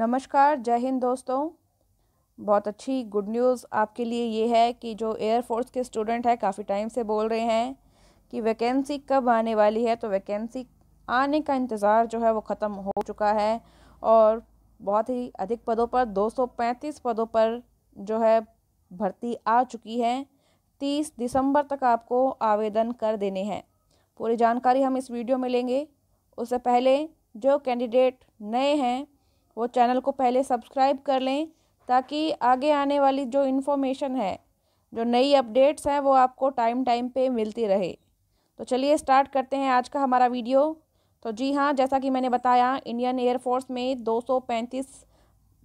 नमस्कार जय हिंद दोस्तों बहुत अच्छी गुड न्यूज़ आपके लिए ये है कि जो एयरफोर्स के स्टूडेंट हैं काफ़ी टाइम से बोल रहे हैं कि वैकेंसी कब आने वाली है तो वैकेंसी आने का इंतज़ार जो है वो ख़त्म हो चुका है और बहुत ही अधिक पदों पर 235 पदों पर जो है भर्ती आ चुकी है 30 दिसंबर तक आपको आवेदन कर देने हैं पूरी जानकारी हम इस वीडियो में लेंगे उससे पहले जो कैंडिडेट नए हैं वो चैनल को पहले सब्सक्राइब कर लें ताकि आगे आने वाली जो इन्फॉर्मेशन है जो नई अपडेट्स हैं वो आपको टाइम टाइम पे मिलती रहे तो चलिए स्टार्ट करते हैं आज का हमारा वीडियो तो जी हाँ जैसा कि मैंने बताया इंडियन एयरफोर्स में 235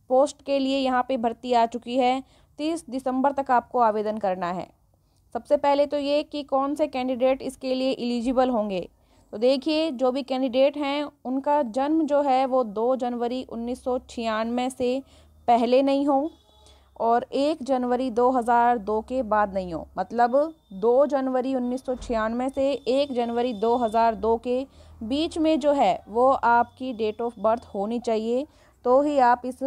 पोस्ट के लिए यहाँ पे भर्ती आ चुकी है 30 दिसंबर तक आपको आवेदन करना है सबसे पहले तो ये कि कौन से कैंडिडेट इसके लिए एलिजिबल होंगे तो देखिए जो भी कैंडिडेट हैं उनका जन्म जो है वो दो जनवरी उन्नीस से पहले नहीं हो और एक जनवरी 2002 के बाद नहीं हो मतलब दो जनवरी उन्नीस से एक जनवरी 2002 के बीच में जो है वो आपकी डेट ऑफ बर्थ होनी चाहिए तो ही आप इस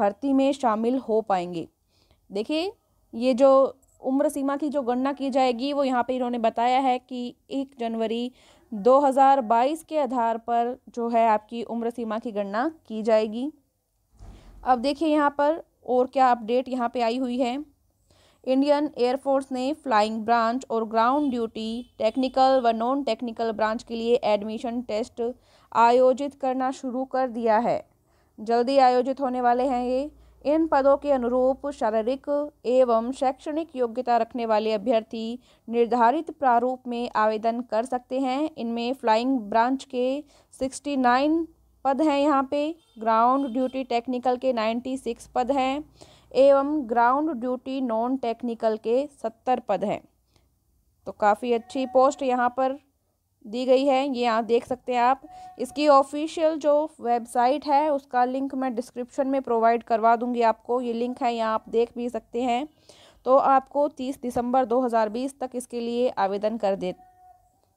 भर्ती में शामिल हो पाएंगे देखिए ये जो उम्र सीमा की जो गणना की जाएगी वो यहाँ पे इन्होंने बताया है कि एक जनवरी 2022 के आधार पर जो है आपकी उम्र सीमा की गणना की जाएगी अब देखिए यहाँ पर और क्या अपडेट यहाँ पे आई हुई है इंडियन एयरफोर्स ने फ्लाइंग ब्रांच और ग्राउंड ड्यूटी टेक्निकल व नॉन टेक्निकल ब्रांच के लिए एडमिशन टेस्ट आयोजित करना शुरू कर दिया है जल्दी आयोजित होने वाले हैं ये इन पदों के अनुरूप शारीरिक एवं शैक्षणिक योग्यता रखने वाले अभ्यर्थी निर्धारित प्रारूप में आवेदन कर सकते हैं इनमें फ्लाइंग ब्रांच के 69 पद हैं यहाँ पे ग्राउंड ड्यूटी टेक्निकल के 96 पद हैं एवं ग्राउंड ड्यूटी नॉन टेक्निकल के 70 पद हैं तो काफ़ी अच्छी पोस्ट यहाँ पर दी गई है ये यहाँ देख सकते हैं आप इसकी ऑफिशियल जो वेबसाइट है उसका लिंक मैं डिस्क्रिप्शन में प्रोवाइड करवा दूंगी आपको ये लिंक है यहाँ आप देख भी सकते हैं तो आपको 30 दिसंबर 2020 तक इसके लिए आवेदन कर दे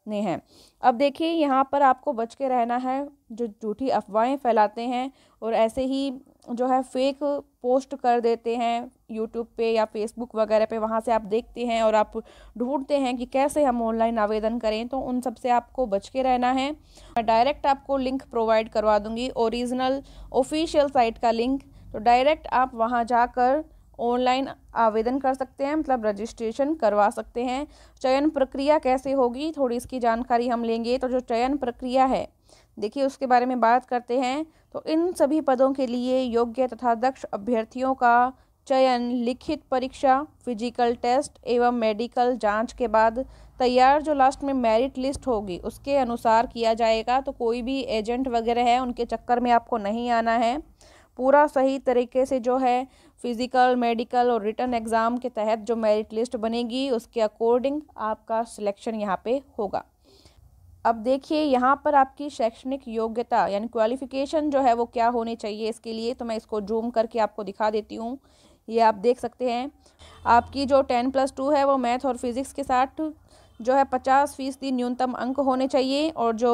ने हैं अब देखिए यहाँ पर आपको बच के रहना है जो झूठी अफवाहें फैलाते हैं और ऐसे ही जो है फेक पोस्ट कर देते हैं यूट्यूब पे या फेसबुक वगैरह पे वहाँ से आप देखते हैं और आप ढूंढते हैं कि कैसे हम ऑनलाइन आवेदन करें तो उन सब से आपको बच के रहना है मैं डायरेक्ट आपको लिंक प्रोवाइड करवा दूँगी ओरिजिनल ऑफिशियल साइट का लिंक तो डायरेक्ट आप वहाँ जाकर ऑनलाइन आवेदन कर सकते हैं मतलब रजिस्ट्रेशन करवा सकते हैं चयन प्रक्रिया कैसे होगी थोड़ी इसकी जानकारी हम लेंगे तो जो चयन प्रक्रिया है देखिए उसके बारे में बात करते हैं तो इन सभी पदों के लिए योग्य तथा दक्ष अभ्यर्थियों का चयन लिखित परीक्षा फिजिकल टेस्ट एवं मेडिकल जांच के बाद तैयार जो लास्ट में मेरिट लिस्ट होगी उसके अनुसार किया जाएगा तो कोई भी एजेंट वगैरह है उनके चक्कर में आपको नहीं आना है पूरा सही तरीके से जो है फिज़िकल मेडिकल और रिटर्न एग्ज़ाम के तहत जो मेरिट लिस्ट बनेगी उसके अकॉर्डिंग आपका सिलेक्शन यहाँ पे होगा अब देखिए यहाँ पर आपकी शैक्षणिक योग्यता यानी क्वालिफ़िकेशन जो है वो क्या होनी चाहिए इसके लिए तो मैं इसको जूम करके आपको दिखा देती हूँ ये आप देख सकते हैं आपकी जो टेन प्लस टू है वो मैथ और फिज़िक्स के साथ जो है पचास फीसदी न्यूनतम अंक होने चाहिए और जो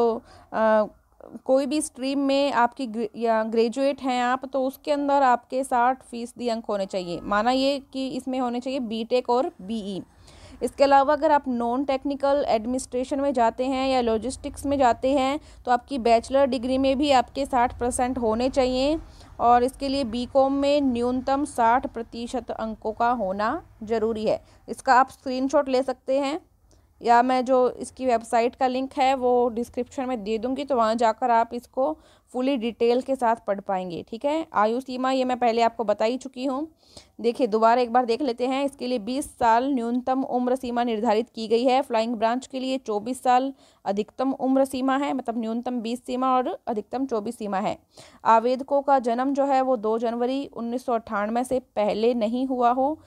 कोई भी स्ट्रीम में आपकी या ग्रेजुएट हैं आप तो उसके अंदर आपके साठ फीसदी अंक होने चाहिए माना ये कि इसमें होने चाहिए टेक और ई e। इसके अलावा अगर आप नॉन टेक्निकल एडमिनिस्ट्रेशन में जाते हैं या लॉजिस्टिक्स में जाते हैं तो आपकी बैचलर डिग्री में भी आपके साठ परसेंट होने चाहिए और इसके लिए बीकॉम में न्यूनतम साठ प्रतिशत अंकों का होना ज़रूरी है इसका आप स्क्रीनशॉट ले सकते हैं या मैं जो इसकी वेबसाइट का लिंक है वो डिस्क्रिप्शन में दे दूंगी तो वहाँ जाकर आप इसको फुली डिटेल के साथ पढ़ पाएंगे ठीक है आयु सीमा ये मैं पहले आपको बता ही चुकी हूँ देखिए दोबारा एक बार देख लेते हैं इसके लिए बीस साल न्यूनतम उम्र सीमा निर्धारित की गई है फ्लाइंग ब्रांच के लिए चौबीस साल अधिकतम उम्र सीमा है मतलब न्यूनतम बीस सीमा और अधिकतम चौबीस सीमा है आवेदकों का जन्म जो है वो दो जनवरी उन्नीस से पहले नहीं हुआ हो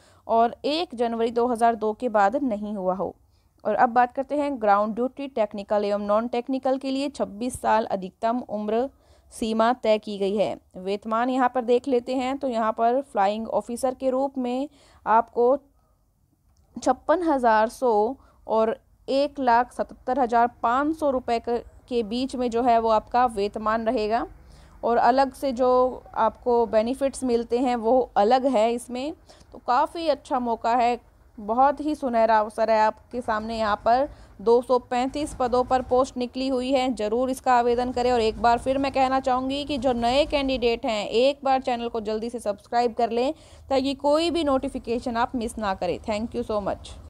और एक जनवरी दो के बाद नहीं हुआ हो और अब बात करते हैं ग्राउंड ड्यूटी टेक्निकल एवं नॉन टेक्निकल के लिए 26 साल अधिकतम उम्र सीमा तय की गई है वेतमान यहाँ पर देख लेते हैं तो यहाँ पर फ्लाइंग ऑफिसर के रूप में आपको छप्पन हज़ार सौ और एक लाख सतहत्तर हज़ार पाँच सौ रुपये के बीच में जो है वो आपका वेतमान रहेगा और अलग से जो आपको बेनिफिट्स मिलते हैं वो अलग है इसमें तो काफ़ी अच्छा मौका है बहुत ही सुनहरा अवसर है आपके सामने यहाँ पर 235 पदों पर पोस्ट निकली हुई है ज़रूर इसका आवेदन करें और एक बार फिर मैं कहना चाहूँगी कि जो नए कैंडिडेट हैं एक बार चैनल को जल्दी से सब्सक्राइब कर लें ताकि कोई भी नोटिफिकेशन आप मिस ना करें थैंक यू सो मच